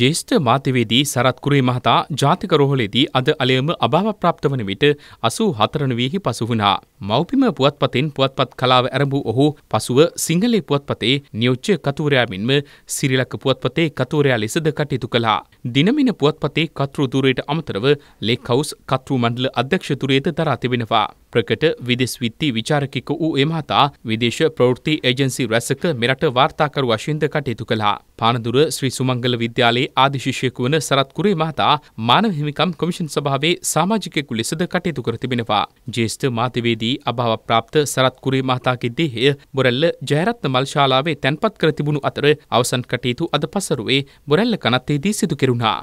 ජේෂ්ඨ මාධ්‍යවේදී සරත් කුරේ මහතා ජාතික රෝහලේදී අද අලයම අභාව ප්‍රාප්ත වන විට 84 වීහි පසු වුණා. මව්පිම පුවත්පතෙන් පුවත්පත් කලාව ආරඹු ඔහු පසුව සිංහලේ පුවත්පතේ නියෝජ්‍ය කතුවරයා මෙන්ම සිරිලක පුවත්පතේ කතුවරයා ලෙසද කටයුතු කළා. දිනමින පුවත්පතේ කතුරු ධුරයට අමතරව ලේක් හවුස් කතුරු මණ්ඩල අධ්‍යක්ෂතුරියද දරා තිබෙනවා. ප්‍රකට විදෙස් විත්ති විචාරකික වූ ඒ මහතා විදේශ ප්‍රවෘත්ති ඒජන්සි රැසක මෙරට වාර්තාකරු වශයෙන්ද කටයුතු කළා. පානදුර ශ්‍රී සුමංගල විද්‍යාලයේ ආදිශිෂ්‍යකු වන සරත්කුරේ මහතා මානව හිමිකම් කොමිෂන් සභාවේ සමාජිකයෙකු ලෙසද කටයුතු කර තිබෙනවා. ජේෂ්ඨ මාධ්‍යවේදී අභාව ප්‍රාප්ත සරත්කුරේ මහතාගේ දේහය බොරැල්ල ජයරත්න මල්ශාලාවේ තැන්පත් කර තිබුණු අතර අවසන් කටයුතු අද පසරුවේ බොරැල්ල කනත්තේදී සිදු කෙරුණා.